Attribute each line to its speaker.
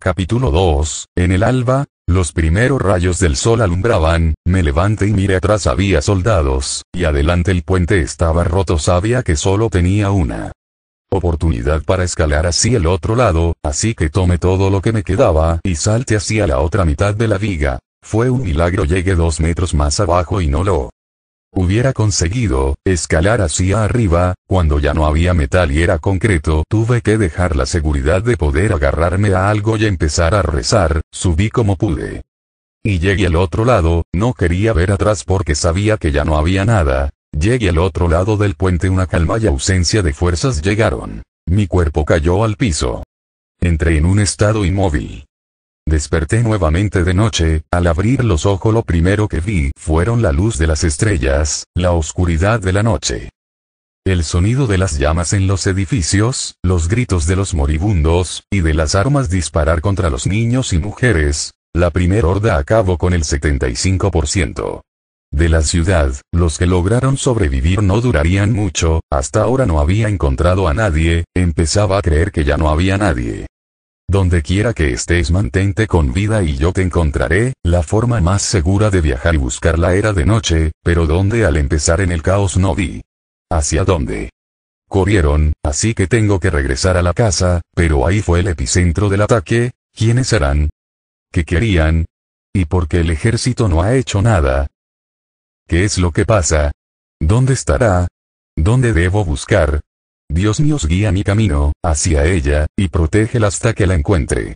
Speaker 1: Capítulo 2. En el alba, los primeros rayos del sol alumbraban, me levanté y miré atrás había soldados, y adelante el puente estaba roto sabía que solo tenía una oportunidad para escalar hacia el otro lado, así que tomé todo lo que me quedaba y salte hacia la otra mitad de la viga. Fue un milagro llegué dos metros más abajo y no lo hubiera conseguido escalar hacia arriba, cuando ya no había metal y era concreto, tuve que dejar la seguridad de poder agarrarme a algo y empezar a rezar, subí como pude. Y llegué al otro lado, no quería ver atrás porque sabía que ya no había nada. Llegué al otro lado del puente, una calma y ausencia de fuerzas llegaron. Mi cuerpo cayó al piso. Entré en un estado inmóvil. Desperté nuevamente de noche, al abrir los ojos lo primero que vi fueron la luz de las estrellas, la oscuridad de la noche. El sonido de las llamas en los edificios, los gritos de los moribundos, y de las armas disparar contra los niños y mujeres, la primera horda acabó con el 75%. De la ciudad, los que lograron sobrevivir no durarían mucho, hasta ahora no había encontrado a nadie, empezaba a creer que ya no había nadie. Donde quiera que estés mantente con vida y yo te encontraré, la forma más segura de viajar y buscarla era de noche, pero donde al empezar en el caos no vi. ¿Hacia dónde? Corrieron, así que tengo que regresar a la casa, pero ahí fue el epicentro del ataque, ¿quiénes serán? ¿Qué querían? ¿Y por qué el ejército no ha hecho nada? ¿Qué es lo que pasa? ¿Dónde estará? ¿Dónde debo buscar? Dios mío guía mi camino, hacia ella, y protégela hasta que la encuentre.